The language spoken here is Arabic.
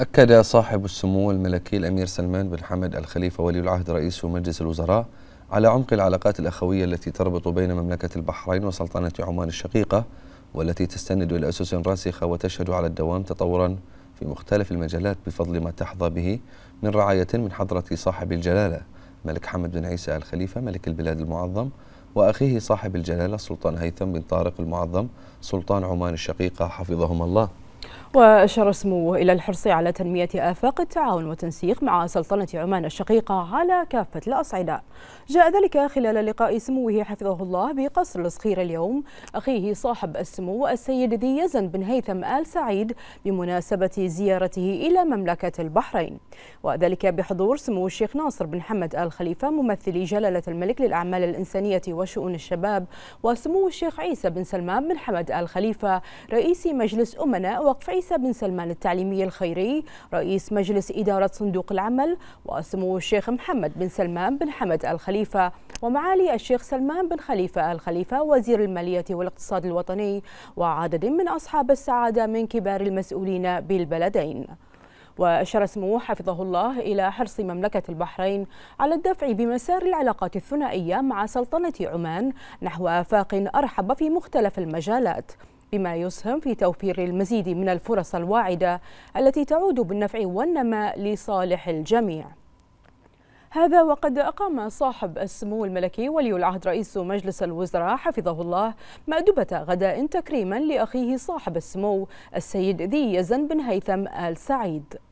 أكد صاحب السمو الملكي الأمير سلمان بن حمد الخليفة ولي العهد رئيس مجلس الوزراء على عمق العلاقات الأخوية التي تربط بين مملكة البحرين وسلطنة عمان الشقيقة والتي تستند إلى أسس راسخة وتشهد على الدوام تطورا في مختلف المجالات بفضل ما تحظى به من رعاية من حضرة صاحب الجلالة ملك حمد بن عيسى الخليفة ملك البلاد المعظم وأخيه صاحب الجلالة سلطان هيثم بن طارق المعظم سلطان عمان الشقيقة حفظهما الله وأشار سموه إلى الحرص على تنمية آفاق التعاون والتنسيق مع سلطنة عمان الشقيقة على كافة الأصعدة جاء ذلك خلال لقاء سموه حفظه الله بقصر الصخير اليوم أخيه صاحب السمو السيد ذي يزن بن هيثم آل سعيد بمناسبة زيارته إلى مملكة البحرين وذلك بحضور سمو الشيخ ناصر بن حمد آل خليفة ممثلي جلالة الملك للأعمال الإنسانية وشؤون الشباب وسمو الشيخ عيسى بن سلمان بن حمد آل خليفة رئيس مجلس أمناء الوقف عيسى بن سلمان التعليمي الخيري رئيس مجلس إدارة صندوق العمل وسمو الشيخ محمد بن سلمان بن حمد الخليفة ومعالي الشيخ سلمان بن خليفة الخليفة وزير المالية والاقتصاد الوطني وعدد من أصحاب السعادة من كبار المسؤولين بالبلدين وأشار سموه حفظه الله إلى حرص مملكة البحرين على الدفع بمسار العلاقات الثنائية مع سلطنة عمان نحو آفاق أرحب في مختلف المجالات بما يسهم في توفير المزيد من الفرص الواعدة التي تعود بالنفع والنماء لصالح الجميع هذا وقد أقام صاحب السمو الملكي ولي العهد رئيس مجلس الوزراء حفظه الله مأدبة غداء تكريما لأخيه صاحب السمو السيد ذي يزن بن هيثم آل سعيد